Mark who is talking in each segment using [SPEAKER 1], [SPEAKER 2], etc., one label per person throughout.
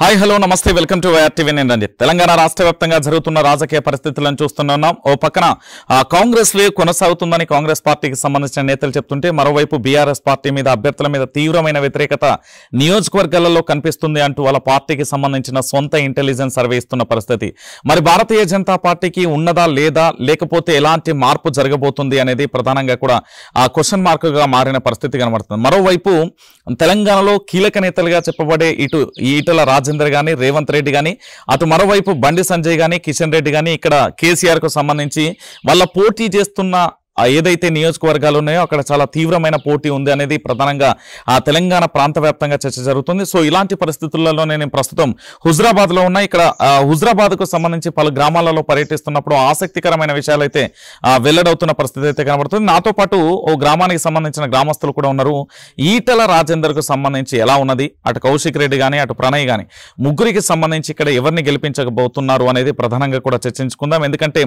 [SPEAKER 1] hi hello నమస్తే welcome to YRTV నేనండి తెలంగాణ రాష్ట్ర వ్యాప్తంగా జరుగుతున్న రాజకీయ పరిస్థితులను చూస్తున్నాం ఓ పక్కన కాంగ్రెస్ వే కొనసాగుతుందని కాంగ్రెస్ పార్టీకి సంబంధించిన నేతలు చెప్తుంటే మరోవైపు బీఆర్ఎస్ పార్టీ మీద అభ్యర్థుల మీద తీవ్రమైన వ్యతిరేకత నియోజకవర్గాలలో కనిపిస్తుంది అంటూ వాళ్ళ పార్టీకి సంబంధించిన సొంత ఇంటెలిజెన్స్ సర్వే ఇస్తున్న పరిస్థితి మరి భారతీయ జనతా పార్టీకి ఉన్నదా లేదా లేకపోతే ఎలాంటి మార్పు జరగబోతుంది అనేది ప్రధానంగా కూడా ఆ క్వశ్చన్ మార్క్గా మారిన పరిస్థితి కనబడుతుంది మరోవైపు తెలంగాణలో కీలక నేతలుగా చెప్పబడే ఇటు ఈటల రాజ రాజేందర్ కానీ రేవంత్ రెడ్డి కానీ అటు మరోవైపు బండి సంజయ్ కానీ కిషన్ రెడ్డి కానీ ఇక్కడ కేసీఆర్కు సంబంధించి వాళ్ళ పోటీ చేస్తున్న ఏదైతే నియోజకవర్గాలు ఉన్నాయో అక్కడ చాలా తీవ్రమైన పోటీ ఉంది అనేది ప్రధానంగా ఆ తెలంగాణ ప్రాంత వ్యాప్తంగా చర్చ జరుగుతుంది సో ఇలాంటి పరిస్థితులలో నేను ప్రస్తుతం హుజరాబాద్లో ఉన్న ఇక్కడ హుజరాబాద్కు సంబంధించి పలు గ్రామాలలో పర్యటిస్తున్నప్పుడు ఆసక్తికరమైన విషయాలు అయితే వెల్లడవుతున్న పరిస్థితి అయితే కనబడుతుంది నాతో పాటు ఓ గ్రామానికి సంబంధించిన గ్రామస్తులు కూడా ఉన్నారు ఈటల రాజేందర్కు సంబంధించి ఎలా ఉన్నది అటు కౌశిక్ రెడ్డి కానీ అటు ప్రణయ్ కానీ ముగ్గురికి సంబంధించి ఇక్కడ ఎవరిని గెలిపించకబోతున్నారు అనేది ప్రధానంగా కూడా చర్చించుకుందాం ఎందుకంటే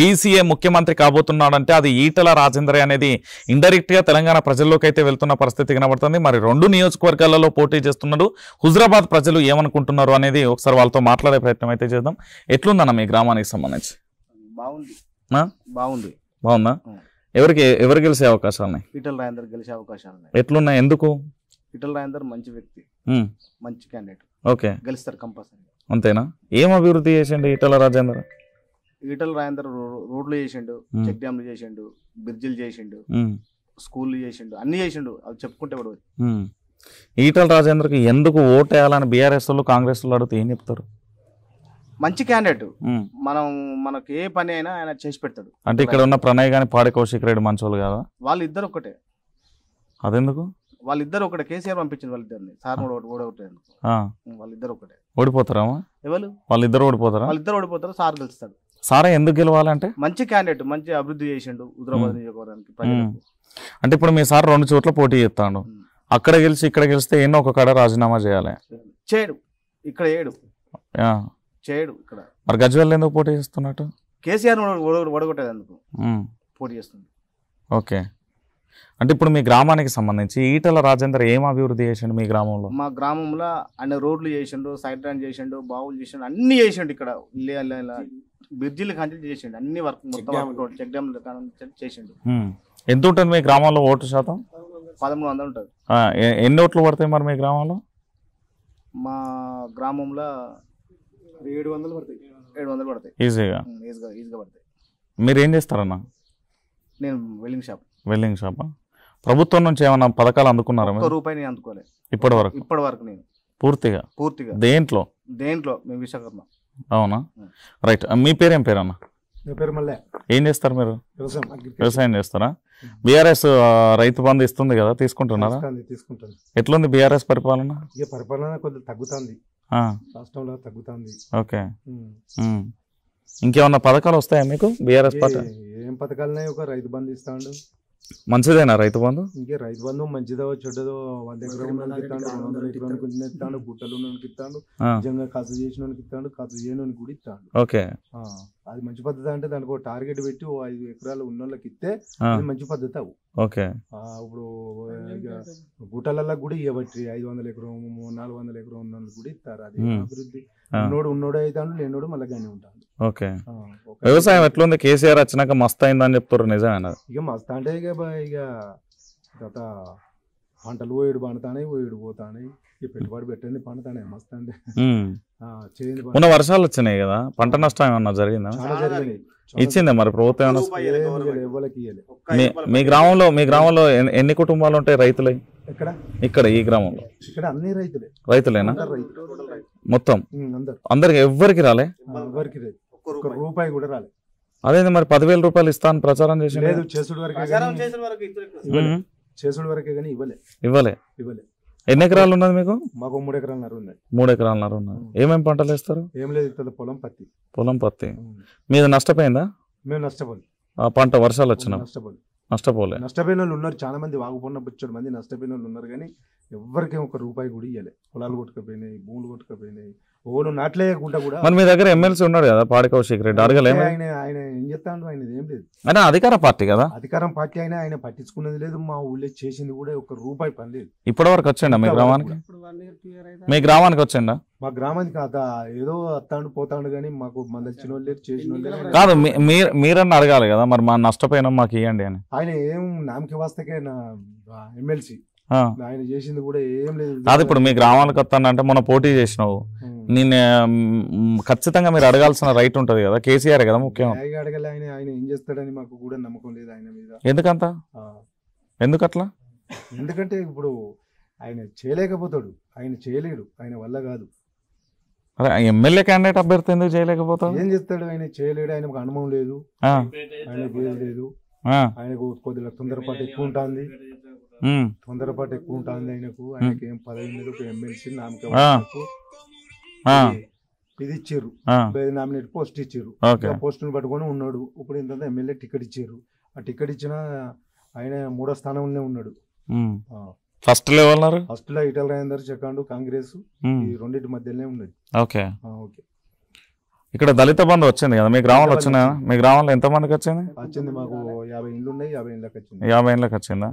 [SPEAKER 1] బీసీఏ ముఖ్యమంత్రి కాబోతున్నాడంటే అది ఈటల రాజేంద్రయ్య అనేది ఇండైరెక్ట్గా తెలంగాణ ప్రజల్లోకి అయితే వెళ్తున్న పరిస్థితి కనబడుతుంది మరి రెండు నియోజకవర్గాలలో పోటీ చేస్తున్నాడు హుజరాబాద్ ప్రజలు ఏమనుకుంటున్నారు అనేది ఒకసారి వాళ్ళతో మాట్లాడే ప్రయత్నం అయితే చేద్దాం ఎట్లుందన్న మీ గ్రామానికి సంబంధించి బాగుంది బాగుంది బాగుందా ఎవరికి ఎవరు గెలిచే అవకాశాలు ఉన్నాయి
[SPEAKER 2] ఈటల రాజేందర్ గెలిచే అవకాశాలు ఉన్నాయి
[SPEAKER 1] ఎట్లున్నాయి ఎందుకు
[SPEAKER 2] ఈటల రాజేందర్ మంచి వ్యక్తి మంచి క్యాండిడేట్ ఓకే గెలుస్తారు కంపల్సరీ
[SPEAKER 1] అంతేనా ఏం అభివృద్ధి చేసిండు ఈటల రాజేందర్
[SPEAKER 2] ఈటల రాయందర్ రోడ్లు చేసిండు చెక్ డ్యామ్లు చేసిండు బ్రిడ్జిలు చేసిండు స్కూల్ చేసిండు అన్ని చేసిండు అది చెప్పుకుంటే కూడా
[SPEAKER 1] ఈటల రాజేంద్రకి ఎందుకు ఓటు వేయాలని బీఆర్ఎస్ వాళ్ళు కాంగ్రెస్ వాళ్ళు అడిగితే ఏం చెప్తారు
[SPEAKER 2] మంచి క్యాండిడేట్ మనం మనకి ఏ పని అయినా ఆయన చేసి పెడతాడు అంటే ఇక్కడ ఉన్న
[SPEAKER 1] ప్రణయ్ కానీ పాడి కౌశిక్ రెడ్డి మంచోళ్ళు కదా
[SPEAKER 2] వాళ్ళిద్దరు ఒక్కటే అదెందుకు వాళ్ళిద్దరు ఒకటే కేసీఆర్ పంపించింది వాళ్ళిద్దరిని సార్ ఓడగొట్టారు వాళ్ళిద్దరు ఒకటే
[SPEAKER 1] ఓడిపోతారా ఎవరు వాళ్ళిద్దరు ఓడిపోతారా
[SPEAKER 2] వాళ్ళిద్దరు ఓడిపోతారు సార్ గెలుస్తాడు
[SPEAKER 1] సారా ఎందుకు గెలవాలంటే
[SPEAKER 2] మంచి క్యాండిడేట్ మంచి అభివృద్ధి చేసిండు హుదరాబాద్ నియోజకవర్గానికి
[SPEAKER 1] అంటే ఇప్పుడు మీ సార్ రెండు చోట్ల పోటీ చేస్తాడు అక్కడ గెలిచి ఇక్కడ గెలిస్తే ఎన్నో ఒక కడ రాజీనామా చేయాలి
[SPEAKER 2] చేయడు ఇక్కడ ఏడు
[SPEAKER 1] చేయడు ఇక్కడ మరి గజ్వేల్ ఎందుకు పోటీ చేస్తున్నట్టు
[SPEAKER 2] కేసీఆర్ వడగొట్టేది అందుకు పోటీ చేస్తుంది
[SPEAKER 1] ఓకే అంటే ఇప్పుడు మీ గ్రామానికి సంబంధించి ఈటల రాజేందర్ ఏం అభివృద్ధి చేసిండు మీ గ్రామంలో
[SPEAKER 2] మా గ్రామంలో అన్ని రోడ్లు చేసిండు సైడ్ ర్యాన్ చేసిండు బావులు చేసిండు అన్ని చేసిండు ఇక్కడ బ్రిడ్జిలు కంటిన్యూ చేసిండు అన్ని వర్క్ మొత్తం చెక్ డ్యామ్ చేసిండు
[SPEAKER 1] ఎంత ఉంటుంది మీ గ్రామంలో ఓటు శాతం
[SPEAKER 2] పదమూడు వందలు ఉంటుంది
[SPEAKER 1] ఎన్ని ఓట్లు పడతాయి మరి మీ గ్రామంలో
[SPEAKER 2] మా గ్రామంలో ఏడు వందలు పడతాయి ఏడు వందలు పడతాయి ఈజీగా ఈజీగా ఈజీగా పడతాయి
[SPEAKER 1] మీరు ఏం చేస్తారన్న
[SPEAKER 2] నేను వెల్డింగ్ షాప్
[SPEAKER 1] వెల్డింగ్ షాపా ప్రభుత్వం నుంచి ఏమైనా పథకాలు అందుకున్నారా ఒక్క రూపాయి నేను అందుకోలేదు ఇప్పటి వరకు ఇప్పటి వరకు నేను పూర్తిగా పూర్తిగా దేంట్లో
[SPEAKER 2] దేంట్లో మేము విశాఖపట్నం
[SPEAKER 1] అవునా రైట్ మీ పేరేం పేరు
[SPEAKER 3] ఏం పేరు
[SPEAKER 2] మళ్ళీ
[SPEAKER 1] ఏం చేస్తారు మీరు వ్యవసాయం చేస్తారా బీఆర్ఎస్ రైతు బంధు ఇస్తుంది కదా తీసుకుంటున్నారా ఎట్లుంది బీఆర్ఎస్ పరిపాలన
[SPEAKER 3] ఇక పరిపాలన కొద్దిగా తగ్గుతుంది రాష్ట్రంలో తగ్గుతుంది ఓకే
[SPEAKER 1] ఇంకేమన్నా పథకాలు వస్తాయా మీకు బీఆర్ఎస్ పథకాలు
[SPEAKER 3] ఏం పథకాలున్నాయి ఒక రైతు బంధు ఇస్తాడు
[SPEAKER 1] మంచిదేనా రైతు బంధు
[SPEAKER 3] ఇంకే రైతు బంధు మంచిదో చెడ్డదో వాళ్ళ దగ్గర ఉన్నోనికి గుట్టలు నిజంగా ఖర్చు చేసిన ఇస్తాడు ఖర్చు కూడా ఇస్తాడు ఓకే అది మంచి పద్ధతి అంటే దానికి ఒక టార్గెట్ పెట్టి ఓ ఐదు ఎకరాలు ఉన్న వాళ్ళకి ఇస్తే అది మంచి పద్ధతి అవు ఓకే ఇప్పుడు గుట్టలలో కూడా ఇవ్వబట్టి ఐదు వందల ఎకరం నాలుగు వందల ఎకరం ఉన్న వాళ్ళు కూడా ఇస్తారు అది అభివృద్ధి ఉన్నోడు ఉన్నోడు అవుతాడు లేనోడు మళ్ళీ కానీ ఉంటాను
[SPEAKER 1] ఓకే వ్యవసాయం ఎట్లుంది కేసీఆర్ వచ్చినాక మస్త్ అయిందని చెప్తారు నిజమేనా
[SPEAKER 3] ఇక మస్త్ అంటే ఇక ఇక గత పంటలు పోయేడు పండుతానే పోయేడు పోతానే ఈ పెట్టుబడి పెట్టండి పండుతానే మస్తు అంటే ఉన్న వర్షాలు
[SPEAKER 1] వచ్చినాయి కదా పంట నష్టం ఏమన్నా జరిగిందా ఇచ్చిందే మరి ప్రభుత్వం ఏమన్నా మీ గ్రామంలో మీ గ్రామంలో ఎన్ని కుటుంబాలు ఉంటాయి రైతులే ఇక్కడ ఈ గ్రామంలో రైతులేనా మొత్తం అందరికి ఎవ్వరికి రాలే
[SPEAKER 3] రూపాయి కూడా రాలే
[SPEAKER 1] అదేంది మరి పదివేల రూపాయలు ఇస్తాను ప్రచారం చేసి చేసుడు
[SPEAKER 3] చేసుడు వరకే కానీ ఇవ్వలే
[SPEAKER 1] ఇవ్వలే ఇవ్వలే ఎన్ని ఎకరాలు ఉన్నది మీకు
[SPEAKER 3] మాకు మూడు ఎకరాలన్నర ఉంది
[SPEAKER 1] మూడు ఎకరాలు ఉన్నది ఏమేమి పంటలు వేస్తారు
[SPEAKER 3] ఏం లేదు పొలం పత్తి
[SPEAKER 1] పొలం పత్తి మీద నష్టపోయిందా మేము నష్టపోలేదు ఆ పంట వర్షాలు వచ్చిన నష్టపోలేదు నష్టపోలే
[SPEAKER 3] నష్టపోయిన వాళ్ళు ఉన్నారు చాలా మంది వాగుపోయిన బొచ్చాడు మంది నష్టపోయిన వాళ్ళు ఉన్నారు కానీ ఎవరికేం ఒక రూపాయి కూడా ఇవ్వలేదు పొలాలు కొట్టుకపోయినాయి భూములు కొట్టుకపోయినాయి ఓ నాట్లేయకుండా కూడా మరి మీ దగ్గర
[SPEAKER 1] ఎమ్మెల్సీ ఉన్నాడు కదా పాడి కౌశిక్ రెడ్డి అడగలేదు ఆయన
[SPEAKER 3] ఆయన ఏం చెప్తాడు ఆయన ఏం లేదు
[SPEAKER 1] ఆయన అధికార పార్టీ కదా
[SPEAKER 3] అధికారం పార్టీ అయినా ఆయన పట్టించుకున్నది లేదు మా ఊళ్ళో చేసింది కూడా ఒక రూపాయి పని లేదు
[SPEAKER 1] ఇప్పటి వరకు వచ్చండి మీ గ్రామానికి మీ గ్రామానికి వచ్చండి
[SPEAKER 3] మా గ్రామానికి అత ఏదో అత్తాడు పోతాడు కానీ మాకు మన వచ్చిన వాళ్ళు చేసిన వాళ్ళు కాదు
[SPEAKER 1] మీరన్నా అడగాలి కదా మరి మా నష్టపోయినా మాకు ఇవ్వండి అని
[SPEAKER 3] ఆయన ఏం నామకి వాస్తకే నా ఎమ్మెల్సీ ఆయన చేసింది కూడా ఏం లేదు కాదు ఇప్పుడు మీ గ్రామానికి
[SPEAKER 1] వస్తానంటే మొన్న పోటీ చేసినావు నేను ఖచ్చితంగా మీరు అడగాల్సిన రైట్ ఉంటుంది కదా కేసీఆర్ కదా ముఖ్యం
[SPEAKER 3] ఆయన ఆయన ఏం చేస్తాడని మాకు కూడా నమ్మకం లేదు ఆయన
[SPEAKER 1] మీద ఎందుకంత ఎందుకు అట్లా
[SPEAKER 3] ఎందుకంటే ఇప్పుడు ఆయన చేయలేకపోతాడు ఆయన చేయలేడు ఆయన వల్ల కాదు
[SPEAKER 1] అరే ఎమ్మెల్యే క్యాండిడేట్ అభ్యర్థి ఎందుకు చేయలేకపోతాడు ఏం
[SPEAKER 3] చేస్తాడు ఆయన చేయలేడు ఆయనకు అనుభవం లేదు ఆయన లేదు ఆయనకు కొద్దిగా తొందరపాటు ఎక్కువ ఉంటుంది తొందరపాటు ఎక్కువ ఉంటుంది ఆయనకు ఆయనకి ఏం పదవి లేదు ఎమ్మెల్సీ నామకం ఇది ఇచ్చారు నామినేట్ పోస్ట్ ఇచ్చారు పోస్ట్ ని పట్టుకొని ఉన్నాడు ఇప్పుడు ఇంత ఎమ్మెల్యే టికెట్ ఇచ్చారు ఆ టికెట్ ఇచ్చిన ఆయన మూడో స్థానంలోనే ఉన్నాడు ఫస్ట్ ఫస్ట్ లో ఇటల్ రాయందర్ చెక్కాండు కాంగ్రెస్ ఈ రెండింటి మధ్యలోనే ఉన్నది ఓకే ఓకే
[SPEAKER 1] ఇక్కడ దళిత బంధు వచ్చింది కదా మీ గ్రామంలో వచ్చిన మీ గ్రామంలో ఎంత వచ్చింది
[SPEAKER 3] వచ్చింది మాకు యాభై ఇండ్లు ఉన్నాయి యాభై ఇండ్లకి వచ్చింది
[SPEAKER 1] యాభై వచ్చిందా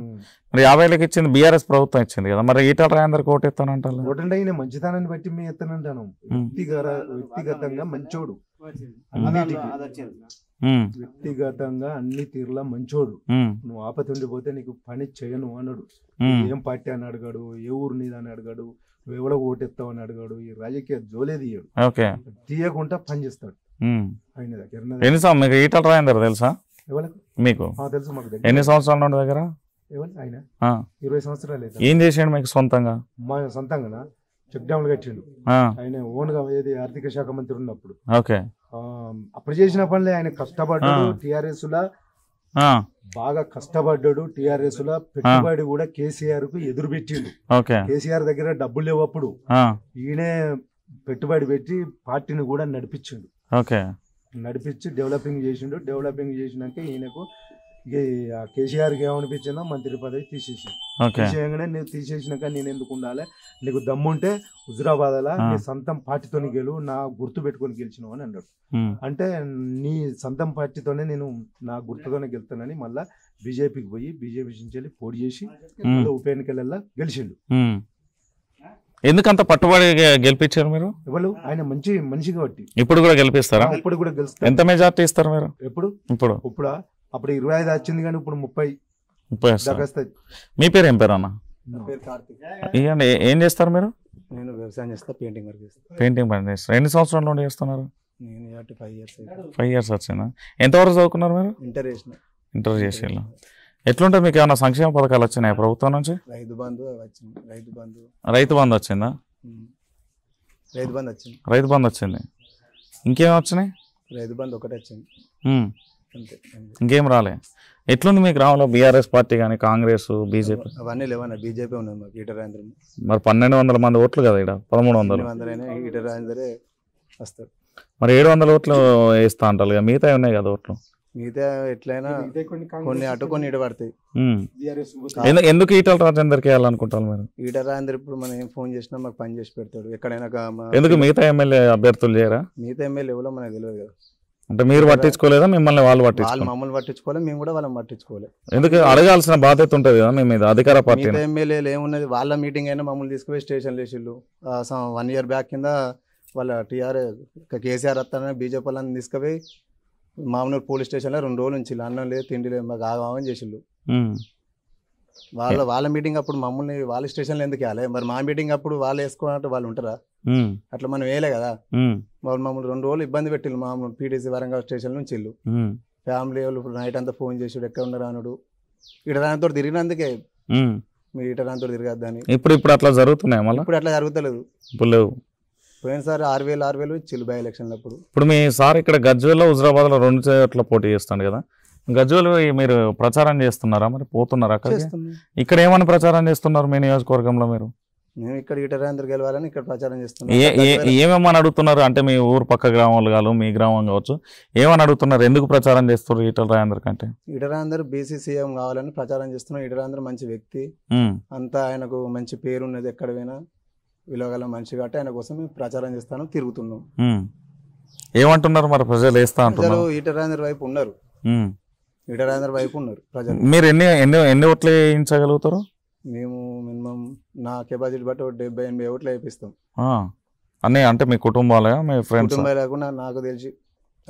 [SPEAKER 1] మరి యాభై ఏళ్ళకి ఇచ్చింది బీఆర్ఎస్ ప్రభుత్వం ఇచ్చింది కదా మరి ఈటల రాయందరికి ఓటు ఎత్తానంటారు
[SPEAKER 3] ఓటంటే బట్టి మేము వ్యక్తిగతంగా మంచోడు వ్యక్తిగతంగా అన్ని తీరులా మంచోడు నువ్వు ఆపతి ఉండిపోతే నీకు పని చేయను అనడు ఏం పార్టీ అని అడిగాడు ఏ ఊరు నీదని అడిగాడు నువ్వు ఎవడో ఓటెత్తావు అని అడిగాడు ఈ రాజకీయ జోలే తీయడు తీయకుండా పని చేస్తాడు
[SPEAKER 1] ఎన్ని సంవత్సరం మీకు ఈటల రాయందరు తెలుసా మీకు తెలుసు మాకు ఎన్ని సంవత్సరాలు ఉండే దగ్గర ఆయన ఇరవై సంవత్సరాలు ఏం చేసాడు మీకు సొంతంగా
[SPEAKER 3] మా సొంతంగా చెక్ డ్యామ్లు కట్టిండు ఆయన ఓన్ గా ఏది ఆర్థిక శాఖ మంత్రి ఉన్నప్పుడు ఓకే అప్పుడు చేసిన పనులే ఆయన కష్టపడ్డాడు టిఆర్ఎస్ లా బాగా కష్టపడ్డాడు టిఆర్ఎస్ లో పెట్టుబడి కూడా కేసీఆర్ కు ఎదురు పెట్టిండు కేసీఆర్ దగ్గర డబ్బులు లేవప్పుడు ఈయనే పెట్టుబడి పెట్టి పార్టీని కూడా నడిపించిండు నడిపించి డెవలపింగ్ చేసిండు డెవలపింగ్ చేసినాక ఈయనకు కేసీఆర్ కి ఏమనిపించిందో మంత్రి పదవి తీసేసి తీసేయగానే నేను తీసేసినాక నేను ఎందుకు ఉండాలి నీకు దమ్ముంటే హుజురాబాద్ అలా నీ సొంతం పార్టీతోని గెలు నా గుర్తు పెట్టుకొని గెలిచినావు అని అన్నాడు అంటే నీ సొంతం పార్టీతోనే నేను నా గుర్తుతోనే గెలుతానని మళ్ళా బీజేపీకి పోయి బీజేపీ నుంచి వెళ్ళి పోటీ చేసి ఉప ఎన్నికలలో గెలిచిండు
[SPEAKER 1] ఎందుకంత పట్టుబడి గెలిపించారు మీరు
[SPEAKER 3] ఇవ్వలు ఆయన మంచి మనిషి కాబట్టి
[SPEAKER 1] ఇప్పుడు కూడా గెలిపిస్తారా ఇప్పుడు కూడా గెలుస్తారు ఎంత మెజార్టీ ఇస్తారు మీరు ఎప్పుడు ఇప్పుడు
[SPEAKER 3] ఇప్పుడు అప్పుడు ఇరవై ఐదు వచ్చింది కానీ ఇప్పుడు ముప్పై
[SPEAKER 1] ముప్పై మీ పేరు ఏం పేరు అన్న ఇవ్వండి ఏం చేస్తారు మీరు
[SPEAKER 3] నేను వ్యవసాయం చేస్తా పెయింటింగ్ వర్క్ చేస్తాను
[SPEAKER 1] పెయింటింగ్ పని చేస్తారు ఎన్ని సంవత్సరాలు చేస్తున్నారు
[SPEAKER 4] నేను ఫైవ్ ఇయర్స్ ఫైవ్
[SPEAKER 1] ఇయర్స్ ఎంతవరకు చదువుకున్నారు మీరు ఇంటర్ చేసిన ఇంటర్ చేసి ఎట్లుంటే మీకు ఏమైనా సంక్షేమ పథకాలు వచ్చినాయి ప్రభుత్వం నుంచి
[SPEAKER 4] రైతు బంధు వచ్చింది రైతు బంధు
[SPEAKER 1] రైతు బంధు వచ్చిందా రైతు బంధు వచ్చింది రైతు బంధు వచ్చింది ఇంకేం వచ్చినాయి
[SPEAKER 4] రైతు బంధు ఒకటి వచ్చింది
[SPEAKER 1] ఇంకేం రాలే ఎట్లుంది మీకు రావాలో బీఆర్ఎస్ పార్టీ కానీ కాంగ్రెస్ బీజేపీ
[SPEAKER 4] అవన్నీ లేవన్నా బీజేపీ ఉన్నది మాకు ఈటర్
[SPEAKER 1] మరి పన్నెండు వందల మంది ఓట్లు కదా ఇక్కడ పదమూడు వందలు
[SPEAKER 4] ఈటర్ వస్తాడు
[SPEAKER 1] మరి ఏడు వందల ఓట్లు వేస్తా అంటారు కదా మిగతా ఉన్నాయి కదా ఓట్లు
[SPEAKER 4] మిగతా ఎట్లయినా కొన్ని అటు కొన్ని ఇటు పడతాయి
[SPEAKER 1] ఎందుకు ఈటల రాజేందర్కి వెళ్ళాలనుకుంటారు మీరు
[SPEAKER 4] ఈటల రాజేందర్ ఇప్పుడు మనం ఏం ఫోన్ చేసినా మాకు పని చేసి పెడతాడు ఎక్కడైనా ఎందుకు మిగతా
[SPEAKER 1] ఎమ్మెల్యే అభ్యర్థులు చేయరా
[SPEAKER 4] మిగతా ఎమ్మెల్యే ఎవరో మనకు తెలియదు కదా
[SPEAKER 1] అంటే మీరు పట్టించుకోలేదా మిమ్మల్ని వాళ్ళు పట్టించుకోవాలి
[SPEAKER 4] మమ్మల్ని పట్టించుకోలేదు మేము కూడా వాళ్ళని పట్టించుకోలేదు ఎందుకు అడగాల్సిన
[SPEAKER 1] బాధ్యత ఉంటుంది కదా మేము మీద అధికార పార్టీ
[SPEAKER 4] ఎమ్మెల్యేలు ఏమున్నది వాళ్ళ మీటింగ్ అయినా మమ్మల్ని తీసుకుపోయి స్టేషన్ లేచిళ్ళు వన్ ఇయర్ బ్యాక్ కింద వాళ్ళ టీఆర్ కేసీఆర్ అత్తారని బీజేపీ వాళ్ళని తీసుకుపోయి మామూలు పోలీస్ స్టేషన్లో రెండు రోజులు ఉంచి అన్నం లేదు తిండి లేదు మాకు ఆగమని చేసిళ్ళు వాళ్ళ వాళ్ళ మీటింగ్ అప్పుడు మమ్మల్ని వాళ్ళ స్టేషన్లో ఎందుకు వెళ్ళాలి మరి మా మీటింగ్ అప్పుడు వాళ్ళు వేసుకోవాలంటే వాళ్ళు ఉంటారా అట్లా మనం వేయలే కదా వాళ్ళు మమ్మల్ని రెండు రోజులు ఇబ్బంది పెట్టిల్లు మామూలు పీటీసీ వరంగల్ స్టేషన్ నుంచి వెళ్ళు ఫ్యామిలీ వాళ్ళు నైట్ అంతా ఫోన్ చేసి ఎక్కడ ఉన్నారు అనుడు ఇక్కడ దానితో తిరిగినందుకే మీరు ఇటు దానితో తిరగద్దని
[SPEAKER 1] ఇప్పుడు ఇప్పుడు అట్లా జరుగుతున్నాయి మళ్ళీ
[SPEAKER 4] ఇప్పుడు అట్లా జరుగుతలేదు ఇప్పుడు లేవు పోయినసారి ఆరు వేలు ఆరు వేలు చిల్లు బై ఎలక్షన్లు అప్పుడు
[SPEAKER 1] ఇప్పుడు మీ సార్ ఇక్కడ గజ్వేల్లో హుజరాబాద్లో రెండు చోట్ల పోటీ చేస్తాడు కదా గజ్వేల్ మీరు ప్రచారం చేస్తున్నారా మరి పోతున్నారా అక్కడ ఇక్కడ ఏమని ప్రచారం చేస్తున్నారు మీ నియోజకవర్గంలో మీరు
[SPEAKER 4] మేము ఇక్కడ ఇటరాంధ్ర గెలవాలని ఇక్కడ ప్రచారం చేస్తున్నాం
[SPEAKER 1] ఏమేమని అడుగుతున్నారు అంటే మీ ఊరు పక్క గ్రామాలు కాదు మీ గ్రామం కావచ్చు ఏమని అడుగుతున్నారు ఎందుకు ప్రచారం చేస్తున్నారు ఇటరాంధ్ర కంటే
[SPEAKER 4] ఇటరాంధ్ర బీసీ సీఎం కావాలని ప్రచారం చేస్తున్నాం ఇటరాంధ్ర మంచి వ్యక్తి అంతా ఆయనకు మంచి పేరు ఉన్నది ఎక్కడ పోయినా విలువగల మనిషి కాబట్టి ఆయన కోసం మేము ప్రచారం చేస్తాను తిరుగుతున్నాం
[SPEAKER 1] ఏమంటున్నారు మరి ప్రజలు వేస్తా అంటున్నారు
[SPEAKER 4] ఇటరాంధ్ర వైపు ఉన్నారు ఇటరాంధ్ర వైపు ఉన్నారు ప్రజలు మీరు
[SPEAKER 1] ఎన్ని ఎన్ని ఎన్ని ఓట్లు వేయించగలుగుతారు
[SPEAKER 4] మేము మినిమం నా కెపాసిటీ బట్టి ఒక డెబ్బై ఎనభై ఓట్లు వేయిస్తాం
[SPEAKER 1] అన్నీ అంటే మీ కుటుంబాలే మీ ఫ్రెండ్స్ కుటుంబాలు
[SPEAKER 4] కాకుండా నాకు తెలిసి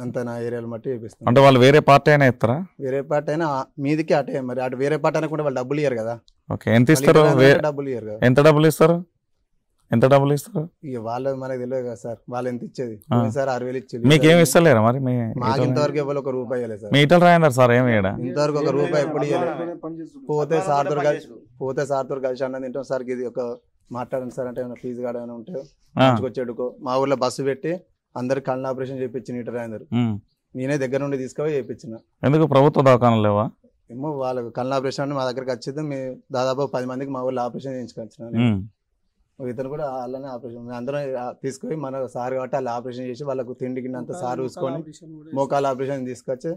[SPEAKER 4] అంత నా ఏరియాలు బట్టి వేపిస్తాం అంటే వాళ్ళు వేరే
[SPEAKER 1] పార్టీ అయినా ఇస్తారా
[SPEAKER 4] వేరే పార్టీ అయినా మీదికి అటే మరి అటు వేరే పార్టీ అయినా కూడా వాళ్ళు డబ్బులు ఇయ్యారు కదా
[SPEAKER 1] ఓకే ఎంత ఇస్తారు డబ్బులు ఇయ్యారు కదా ఎంత డబ్బులు ఇస్తారు ఎంత డబ్బులు ఇస్తారు
[SPEAKER 4] ఇక వాళ్ళు మనకు తెలియదు కదా సార్ వాళ్ళు ఎంత ఇచ్చేది సార్ ఆరు వేలు ఇచ్చేది మీకు ఏమి ఇస్తలేరా మరి ఇంతవరకు ఇవ్వాలి ఒక రూపాయి సార్ మీ
[SPEAKER 1] రాయన్నారు సార్ ఏమి ఇంతవరకు ఒక రూపాయి ఎప్పుడు ఇవ్వాలి
[SPEAKER 4] పోతే సార్తో కలిసి పోతే సార్ తోడు కలిసి అన్నది తింటాం సార్ ఇది ఒక మాట్లాడండి సార్ అంటే ఏమైనా ఫీజు కాడ ఏమైనా ఉంటే వచ్చేడుకో మా ఊర్లో బస్సు పెట్టి అందరు కళ్ళ ఆపరేషన్ చేయించిన ఇటు రాయన్నారు నేనే దగ్గర నుండి తీసుకొని చేయించిన
[SPEAKER 1] ఎందుకు ప్రభుత్వ దవాఖానలు లేవా
[SPEAKER 4] ఏమో వాళ్ళకి కళ్ళ ఆపరేషన్ మా దగ్గరకు వచ్చేది మేము దాదాపు పది మందికి మా ఊళ్ళో ఆపరేషన్ చేయించుకొచ్చినాను ఇతను కూడా అలానే ఆపరేషన్ అందరం తీసుకుపోయి మన సార్ కాబట్టి వాళ్ళు ఆపరేషన్ చేసి వాళ్ళకు తిండి గిన్నంత సార్ చూసుకొని మోకాలు ఆపరేషన్ తీసుకొచ్చి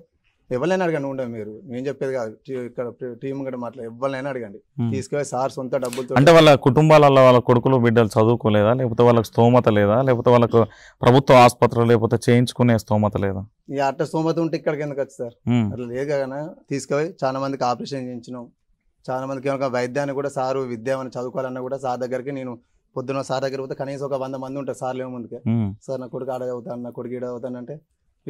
[SPEAKER 4] ఎవరైనా అడగండి ఉండవు మీరు నేను చెప్పేది కాదు ఇక్కడ టీం కూడా మాట్లా ఎవరైనా అడగండి తీసుకెళ్ళి సార్ సొంత డబ్బులు అంటే వాళ్ళ
[SPEAKER 1] కుటుంబాలలో వాళ్ళ కొడుకులు బిడ్డలు చదువుకోలేదా లేకపోతే వాళ్ళకి స్తోమత లేదా లేకపోతే వాళ్ళకు ప్రభుత్వ ఆసుపత్రులు లేకపోతే చేయించుకునే స్తోమత లేదా
[SPEAKER 4] ఇక అట్ట స్తోమత ఉంటే ఇక్కడికి ఎందుకు వచ్చి సార్ అట్లా లేదు కదా తీసుకుపోయి చాలా మందికి ఆపరేషన్ చేయించినాం చాలా మందికి ఒక వైద్యాన్ని కూడా సారు విద్యాన్ని చదువుకోవాలన్నా కూడా సార్ దగ్గరికి నేను పొద్దున సార్ దగ్గర పోతే కనీసం ఒక వంద మంది ఉంటారు సార్లు ఏమో ముందుకే సార్ నా కొడుకు ఆడ చదువుతాను నా కొడుకు ఈడ చదువుతాను అంటే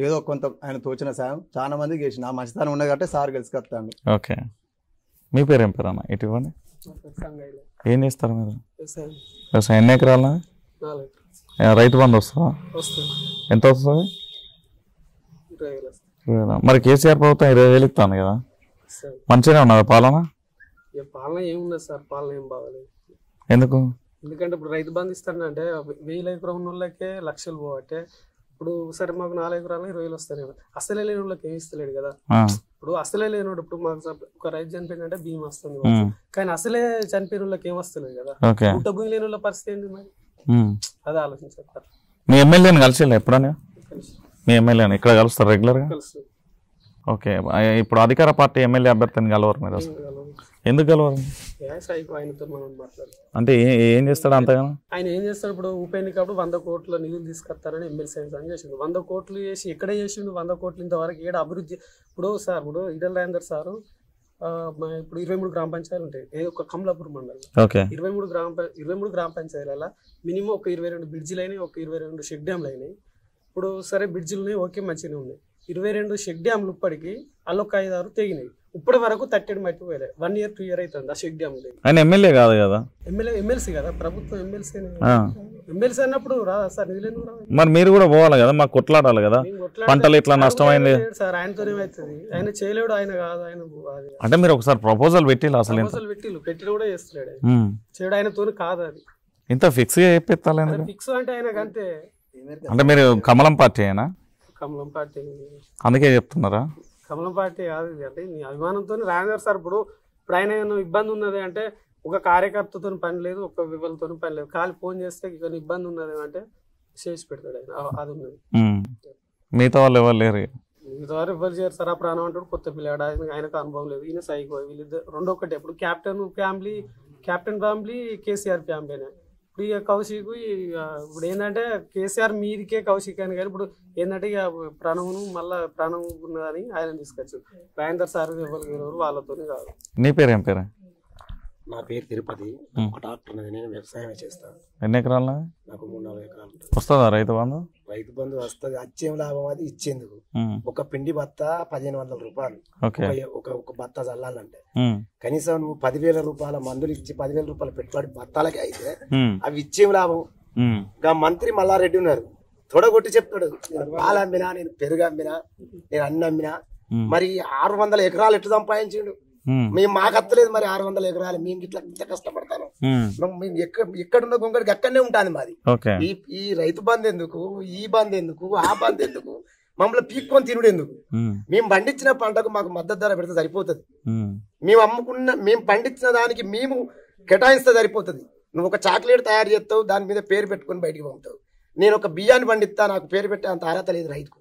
[SPEAKER 4] ఏదో కొంత ఆయన తోచిన సాయం చాలా మంది చేసి నా మంచితనం ఉన్నది కాబట్టి సార్ గెలుచుకొస్తాను
[SPEAKER 1] ఓకే మీ పేరు ఏం పేరు అన్న ఇటు ఏం చేస్తారు మీరు వ్యవసాయం ఎన్ని ఎకరాల రైతు బంధు వస్తుందా ఎంత వస్తుంది మరి కేసీఆర్ ప్రభుత్వం ఇరవై వేలు ఇస్తాను కదా మంచిగా ఉన్నదా పాలన
[SPEAKER 5] పాలన ఏమున్నది సార్ పాలన ఏం బాగలేదు ఎందుకు ఎందుకంటే ఇప్పుడు రైతు బంధు ఇస్తానంటే వెయ్యి ఎకరం ఉన్న వాళ్ళకే లక్షలు పోవట్టే ఇప్పుడు సరే మాకు నాలుగు ఎకరాలు ఇరవై వేలు వస్తారేమో అసలే లేని వాళ్ళకి ఏమి ఇస్తలేడు కదా ఇప్పుడు అసలే లేని ఇప్పుడు మాకు ఒక రైతు అంటే భీమా వస్తుంది కానీ అసలే చనిపోయిన వాళ్ళకి ఏం వస్తలేదు కదా పుట్ట భూమి లేని వాళ్ళ పరిస్థితి ఏంటి మరి అదే ఆలోచించారు
[SPEAKER 1] మీ ఎమ్మెల్యేని కలిసి ఎప్పుడన్నా మీ ఎమ్మెల్యేని ఇక్కడ కలుస్తారు రెగ్యులర్గా ఓకే ఇప్పుడు అధికార పార్టీ ఎమ్మెల్యే అభ్యర్థిని కలవరు మీరు ఎందుకు కలవరు అంటే ఏం చేస్తాడు అంతగానో
[SPEAKER 5] ఆయన ఏం చేస్తాడు ఇప్పుడు ఉప ఎన్నికప్పుడు వంద కోట్ల నిధులు తీసుకొస్తారని ఎమ్మెల్సీ సైన్స్ అని చేసిండు వంద కోట్లు చేసి ఎక్కడ చేసిండు వంద కోట్లు ఇంతవరకు ఏడు అభివృద్ధి ఇప్పుడు సార్ ఇప్పుడు ఇడల్ రాజేందర్ సారు ఇప్పుడు ఇరవై మూడు గ్రామ పంచాయతీలు ఉంటాయి ఏదో ఒక కమలాపూర్ మండలం ఇరవై మూడు గ్రామ ఇరవై మూడు గ్రామ పంచాయతీల మినిమం ఒక ఇరవై రెండు బ్రిడ్జిలు అయినాయి ఒక ఇరవై రెండు షెడ్ డ్యామ్లు అయినాయి ఇప్పుడు సరే బ్రిడ్జిలు ఉన్నాయి ఓకే మంచిగానే ఉన్నాయి ఇరవై రెండు షెడ్ డ్యామ్లు ఇప్పటికీ అల్లొక ఐదు ఆరు తెగినాయి ఇప్పటి వరకు థర్టీ మట్టి వన్ ఇయర్ టూ ఇయర్ అవుతుంది ఆ షెడ్
[SPEAKER 1] ఆయన ఎమ్మెల్యే కాదు కదా
[SPEAKER 5] ఎమ్మెల్యే ఎమ్మెల్సీ కదా ప్రభుత్వం ఎమ్మెల్సీ ఎమ్మెల్సీ అన్నప్పుడు రాదా సార్ నిధులు
[SPEAKER 1] మరి మీరు కూడా పోవాలి కదా మాకు కొట్లాడాలి కదా పంటలు ఇట్లా నష్టమైంది
[SPEAKER 5] సార్ ఆయనతోనే అవుతుంది ఆయన చేయలేడు ఆయన కాదు ఆయన
[SPEAKER 1] అంటే మీరు ఒకసారి ప్రపోజల్ పెట్టి అసలు ప్రపోజల్
[SPEAKER 5] పెట్టి పెట్టి కూడా చేస్తున్నాడు చేయడు ఆయనతో కాదు అది
[SPEAKER 1] ఇంత ఫిక్స్ గా చెప్పిస్తాను
[SPEAKER 5] ఫిక్స్ అంటే ఆయన అంతే అంటే మీరు
[SPEAKER 1] కమలం పార్టీ అయినా
[SPEAKER 5] కమలం పార్టీ
[SPEAKER 1] అందుకే చెప్తున్నారా
[SPEAKER 5] కమలం పార్టీ కాదు అంటే నీ అభిమానంతో రాజేందర్ సార్ ఇప్పుడు ఇప్పుడు ఆయన ఇబ్బంది ఉన్నది అంటే ఒక కార్యకర్తతో పని లేదు ఒక విభలతో పని లేదు కాలు ఫోన్ చేస్తే ఇక ఇబ్బంది ఉన్నది అంటే చేసి పెడతాడు ఆయన అది ఉన్నది
[SPEAKER 1] మిగతా వాళ్ళు ఎవరు లేరు
[SPEAKER 5] మిగతా వారు ఎవరు చేయరు సార్ ఆ ప్రాణం అంటాడు కొత్త పిల్లాడు ఆయనకు అనుభవం లేదు ఈయన సైకో వీళ్ళిద్దరు రెండో ఒకటి ఇప్పుడు captain family captain family KCR ఫ్యామిలీనే ఇప్పుడు ఇక కౌశిక్ ఇప్పుడు ఏంటంటే కేసీఆర్ మీదికే కౌశిక్ అని కానీ ఇప్పుడు ఏంటంటే ఇక ప్రణవ్ను మళ్ళీ ప్రణవ్ ఉన్నదని ఆయన తీసుకొచ్చు భయంకర్ సార్ వాళ్ళతో కాదు నీ పేరు ఏం పేరు నా పేరు తిరుపతి ఒక డాక్టర్ అనేది నేను వ్యవసాయమే చేస్తాను ఎన్ని ఎకరాలు నాకు మూడు నాలుగు ఎకరాలు
[SPEAKER 1] వస్తుందా రైతు బంధు
[SPEAKER 6] రైతు బంధు వస్తుంది అచ్చేం లాభం అది ఇచ్చేందుకు ఒక పిండి బత్త పదిహేను వందల రూపాయలు ఒక ఒక బత్త చల్లాలంటే కనీసం నువ్వు పదివేల రూపాయల మందులు ఇచ్చి పదివేల రూపాయలు పెట్టుబడి బత్తాలకి అయితే అవి ఇచ్చేం లాభం గా మంత్రి మల్లారెడ్డి ఉన్నారు తొడగొట్టి చెప్తాడు నేను పాలు అమ్మినా నేను పెరుగు అమ్మినా నేను అన్నం అమ్మినా మరి ఆరు వందల ఎకరాలు ఎట్టు సంపాదించాడు మేము మాకు అత్తలేదు మరి ఆరు వందల ఎకరాలు మేము ఇట్లా ఇంత కష్టపడతాను ఎక్కడ ఎక్కడున్న గొంగడికి అక్కడనే ఉంటాను మాది ఈ ఈ రైతు బంద్ ఎందుకు ఈ బంద్ ఎందుకు ఆ బంద్ ఎందుకు మమ్మల్ని పీక్కొని తినుడు ఎందుకు మేము పండించిన పంటకు మాకు మద్దతు ధర పెడితే సరిపోతుంది మేము అమ్ముకున్న మేము పండించిన దానికి మేము కేటాయిస్తే సరిపోతుంది నువ్వు ఒక చాక్లెట్ తయారు చేస్తావు దాని మీద పేరు పెట్టుకుని బయటికి పంపుతావు నేను ఒక బియ్యాన్ని పండిస్తా నాకు పేరు పెట్టే అంత అర్హత లేదు రైతుకు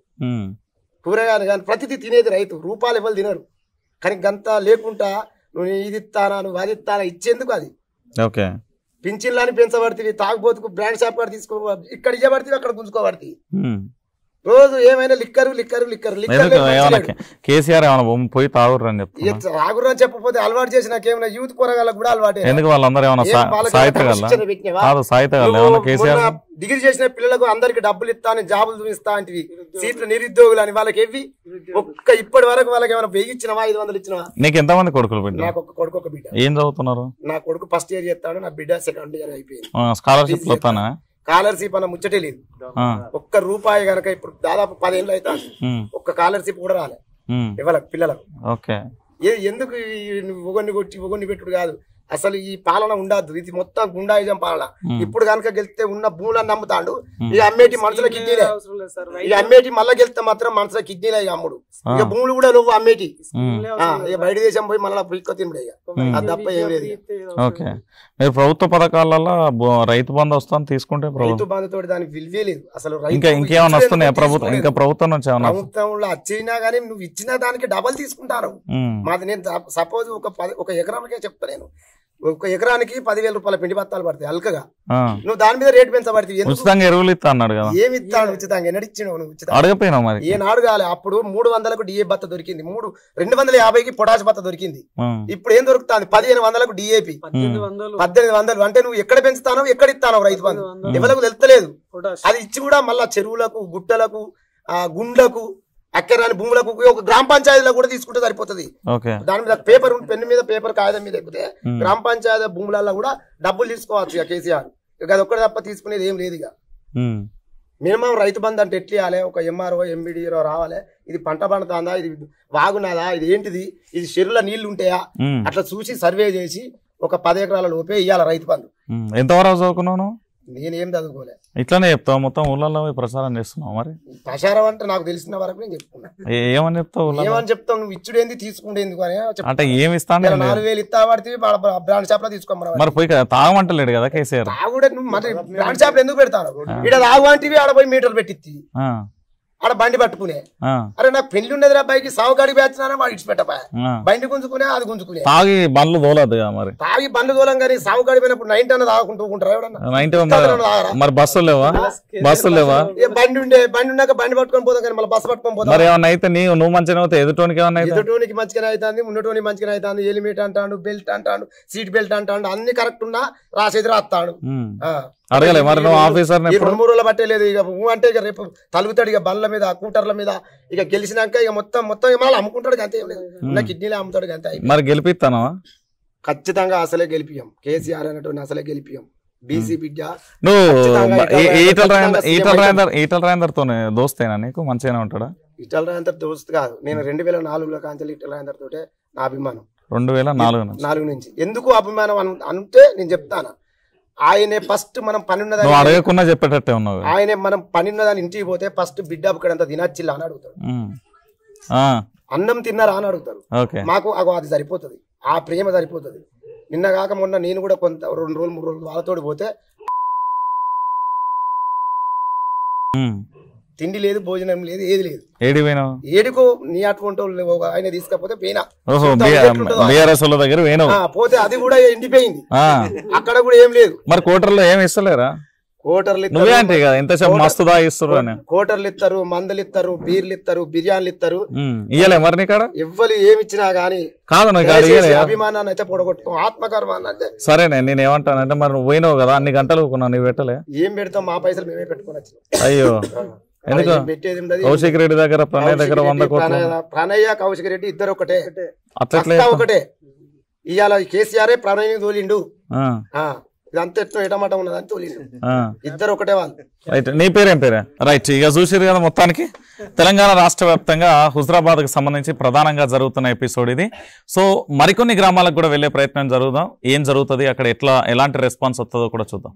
[SPEAKER 6] కూరగాయలు కానీ ప్రతిదీ తినేది రైతు రూపాయలు ఎవరు తినరు కానీ గంత లేకుండా నువ్వు ఇది ఇస్తానా నువ్వు అది ఇస్తానా ఇచ్చేందుకు అది ఓకే అని పెంచబడుతుంది తాగుబోతుకు బ్రాండ్ షాప్ కూడా తీసుకోబడి ఇక్కడ ఇవ్వబడుతుంది అక్కడ గుంజుకోబడుతుంది రోజు ఏమైనా liquor liquor liquor liquor
[SPEAKER 1] KCR ఏమైనా పోయి తాగురు అని చెప్పి
[SPEAKER 6] తాగుర్రు అని చెప్పకపోతే అలవాటు చేసి నాకేమైనా యూత్ కూరగాయలకు కూడా అలవాటు ఎందుకు వాళ్ళందరూ ఏమైనా కేసీఆర్ డిగ్రీ చేసిన పిల్లలకు అందరికి డబ్బులు ఇస్తా అని జాబులు చూపిస్తా అంటే సీట్లు నిరుద్యోగులు అని వాళ్ళకి ఎవ్వి ఒక్క ఇప్పటి వరకు వాళ్ళకి ఏమైనా వెయ్యి ఇచ్చినవా ఐదు వందలు ఇచ్చినవా
[SPEAKER 1] నీకు ఎంత మంది కొడుకులు బిడ్డ నాకు
[SPEAKER 6] ఒక కొడుకు ఒక బిడ్డ ఏం చదువుతున్నారు నా కొడుకు ఫస్ట్ ఇయర్ చేస్తాడు నా బిడ్డ సెకండ్ ఇయర్ అయిపోయింది స్కాలర్షిప్ వస్తానా స్కాలర్షిప్ అన్న ముచ్చటే లేదు ఒక్క రూపాయి గనక ఇప్పుడు దాదాపు పదేళ్ళు అయితే ఒక్క స్కాలర్షిప్ కూడా రాలే ఇవ్వాలి పిల్లలకు ఎందుకు ఒకరిని కొట్టి ఒకరిని పెట్టుడు కాదు అసలు ఈ పాలన ఉండదు ఇది మొత్తం గుండాయిజం పాలన ఇప్పుడు కనుక గెలిస్తే ఉన్న భూములను నమ్ముతాడు ఇది అమ్మేటి మనుషుల కిడ్నీలే ఇది అమ్మేటి మళ్ళీ గెలిస్తే మాత్రం మనుషుల కిడ్నీలే అమ్ముడు ఇక భూములు కూడా నువ్వు అమ్మేటి బయట దేశం పోయి మళ్ళీ పిక్క తిండే అది తప్ప ఏం లేదు
[SPEAKER 1] ఓకే మీరు ప్రభుత్వ పథకాలలో రైతు బంధు వస్తాను తీసుకుంటే రైతు
[SPEAKER 6] బంధు తోటి దానికి విలువే లేదు అసలు ఇంకా ఇంకేమైనా వస్తున్నాయి ప్రభుత్వం ఇంకా ప్రభుత్వం నుంచి ప్రభుత్వంలో వచ్చినా గానీ నువ్వు ఇచ్చిన దానికి డబల్ తీసుకుంటారు మాది నేను సపోజ్ ఒక ఒక ఎకరాలకే చెప్తాను నేను ఒక ఎకరానికి పదివేల రూపాయల పిండి బత్తాలు పడతాయి అల్కగా నువ్వు దాని మీద రేటు పెంచబడి ఉచితంగా ఎరువులు ఏమి ఇస్తాడు ఉచితంగా ఎన్నడిచ్చినావు నువ్వు అప్పుడు మూడు వందలకు డిఏ బత్త దొరికింది మూడు రెండు వందల యాభైకి పొటాష్ బత్త దొరికింది ఇప్పుడు ఏం దొరుకుతుంది పదిహేను వందలకు డిఏపి
[SPEAKER 5] పద్దెనిమిది
[SPEAKER 6] వందలు అంటే నువ్వు ఎక్కడ పెంచుతానో ఎక్కడ ఇస్తానో రైతు బంధు ఎవరికి తెలుస్తలేదు అది ఇచ్చి కూడా మళ్ళా చెరువులకు గుట్టలకు ఆ గుండ్లకు అక్కరాని భూములకు ఒక గ్రామ పంచాయతీలో కూడా తీసుకుంటే సరిపోతుంది దాని మీద పేపర్ పెన్ను మీద పేపర్ కాగితం మీద ఎక్కితే గ్రామ పంచాయతీ భూములలో కూడా డబ్బులు తీసుకోవచ్చు ఇక కేసీఆర్ ఇక అది ఒక్కడే తప్ప తీసుకునేది ఏం లేదు ఇక మినిమం రైతు బంధు అంటే ఎట్లా ఇవ్వాలి ఒక ఎంఆర్ఓ ఎంబీడీఓ రావాలి ఇది పంట పండుతుందా ఇది వాగునాదా ఇది ఏంటిది ఇది చెరువుల నీళ్లు ఉంటాయా అట్లా చూసి సర్వే చేసి ఒక పది ఎకరాల లోపే ఇవ్వాలి రైతు బంధు
[SPEAKER 1] ఎంతవరకు చదువుకున్నాను
[SPEAKER 6] నేనేం చదువుకోలే
[SPEAKER 1] ఇట్లానే చెప్తావు మొత్తం ఊళ్ళల్లో ప్రసారం చేస్తున్నావు మరి
[SPEAKER 6] ప్రసారం అంటే నాకు తెలిసిన వరకు నేను చెప్పుకున్నా
[SPEAKER 1] ఏమని చెప్తావు ఏమని
[SPEAKER 6] చెప్తావు నువ్వు ఇచ్చుడు ఏంది తీసుకుంటే అని అంటే ఏమి ఇస్తాను నాలుగు వేలు ఇస్తా పడితే బ్రాండ్ షాప్ లో తీసుకోమరా
[SPEAKER 1] మరి పోయి కదా తాగమంటలేడు కదా కేసీఆర్
[SPEAKER 6] తాగుడే నువ్వు మరి బ్రాండ్ షాప్ ఎందుకు పెడతాను ఇక్కడ తాగు అంటే ఆడ పోయి మీటర్ పెట్టిద్ది ఆడ బండి పట్టుకునే అరే నాకు పెళ్లి రా బైక్ సావుకాడికి వేస్తున్నానే వాడు పెట్టబా బండి గుంజుకునే అది గుంజుకునే తాగి
[SPEAKER 1] బండ్లు దోలదు మరి
[SPEAKER 6] తాగి బండ్లు తోలం కానీ సావుగాడి పోయినప్పుడు నైన్ అన్న తాగుకుంటూ
[SPEAKER 1] ఉంటారు బస్సు లేవా బస్సు లేవా
[SPEAKER 6] బండి ఉండే బండి ఉన్నాక బండి పట్టుకొని పోతాం కానీ మళ్ళీ బస్సు పట్టుకొని పోతాం మరి ఏమన్నా
[SPEAKER 1] అయితే నీవు నువ్వు మంచిగా అవుతాయి ఎదుటోనికి ఏమన్నా ఎదుటోనికి
[SPEAKER 6] మంచిగా అవుతుంది ఉన్నటోని మంచిగా అవుతుంది హెల్మెట్ అంటాడు బెల్ట్ అంటాడు సీట్ బెల్ట్ అంటాడు అన్ని కరెక్ట్ ఉన్నా రాసేది రాస్తాడు
[SPEAKER 1] అడగలే మరి నువ్వు ఆఫీసర్ రెండు
[SPEAKER 6] మూడు రోజులు పట్టేలేదు ఇక అంటే ఇక రేపు తలుగుతాడు ఇక బండ్ల మీద కూటర్ల మీద ఇక గెలిచినాక ఇక మొత్తం మొత్తం మళ్ళీ అమ్ముకుంటాడు అంతే లేదు నా కిడ్నీలే అమ్ముతాడు అంతే మరి గెలిపిస్తాను ఖచ్చితంగా అసలే గెలిపియం కేసీఆర్ అన్నటువంటి అసలే గెలిపియం బీసీ బిడ్డ
[SPEAKER 1] నువ్వు ఈటల రాయందర్తోనే దోస్తేనా నీకు మంచిగానే ఉంటాడా
[SPEAKER 6] ఈటల రాయందర్ దోస్త్ కాదు నేను రెండు వేల నాలుగులో కాంచెల్ ఈటల రాయందర్ తోటే నా అభిమానం
[SPEAKER 1] రెండు వేల నాలుగు
[SPEAKER 6] నాలుగు నుంచి ఎందుకు అభిమానం అంటే నేను చెప్తాను ఆయనే ఫస్ట్ మనం పని అడగకుండా
[SPEAKER 1] చెప్పేటట్టే ఉన్నావు ఆయనే
[SPEAKER 6] మనం పని ఇంటికి పోతే ఫస్ట్ బిడ్డ అంత తినచ్చిల్లా అని అడుగుతాడు అన్నం తిన్నారా అని అడుగుతారు మాకు అది సరిపోతుంది ఆ ప్రేమ సరిపోతుంది నిన్న కాక మొన్న నేను కూడా కొంత రెండు రోజులు మూడు రోజులు వాళ్ళతో పోతే తిండి లేదు భోజనం లేదు ఏది లేదు ఏడి పోయినా ఏడికో నీ అటువంటి ఆయన తీసుకపోతే పోయినా దగ్గర పోతే అది కూడా ఎండిపోయింది అక్కడ కూడా ఏం లేదు
[SPEAKER 1] మరి కోటర్లో ఏం ఇస్తలేరా
[SPEAKER 6] కోటర్లు అంటే మస్తు కోటర్లు ఇస్తారు మందలు ఇస్తారు బీర్లు ఇస్తారు బిర్యానీలు ఇస్తారు ఇయ్యలే మరి ఇవ్వలు ఏమి ఇచ్చినా గానీ కాదు అభిమానాన్ని అయితే పొడగొట్టుకో ఆత్మకర్మాన్ని
[SPEAKER 1] సరేనే నేను ఏమంటానంటే మరి నువ్వు పోయినావు కదా అన్ని గంటలు నువ్వు పెట్టలే
[SPEAKER 6] ఏం పెడతావు మా పైసలు మేమే పెట్టుకోవచ్చు
[SPEAKER 1] అయ్యో కౌశిక్ రెడ్డి దగ్గర ప్రణయ్ దగ్గర వంద కోట్లు
[SPEAKER 6] ప్రణయ్య కౌశిక్ రెడ్డి ఇద్దరు ఒకటే అట్లా ఒకటే ఇవాళ కేసీఆర్ ప్రణయ్ తోలిండు ఇదంతా ఇద్దరు
[SPEAKER 1] పేరే రైట్ ఇక కదా మొత్తానికి తెలంగాణ రాష్ట్ర వ్యాప్తంగా హుజరాబాద్ కు సంబంధించి ప్రధానంగా జరుగుతున్న ఎపిసోడ్ ఇది సో మరికొన్ని గ్రామాలకు కూడా వెళ్ళే ప్రయత్నం జరుగుదాం ఏం జరుగుతుంది అక్కడ ఎట్లా ఎలాంటి రెస్పాన్స్ వస్తుందో కూడా చూద్దాం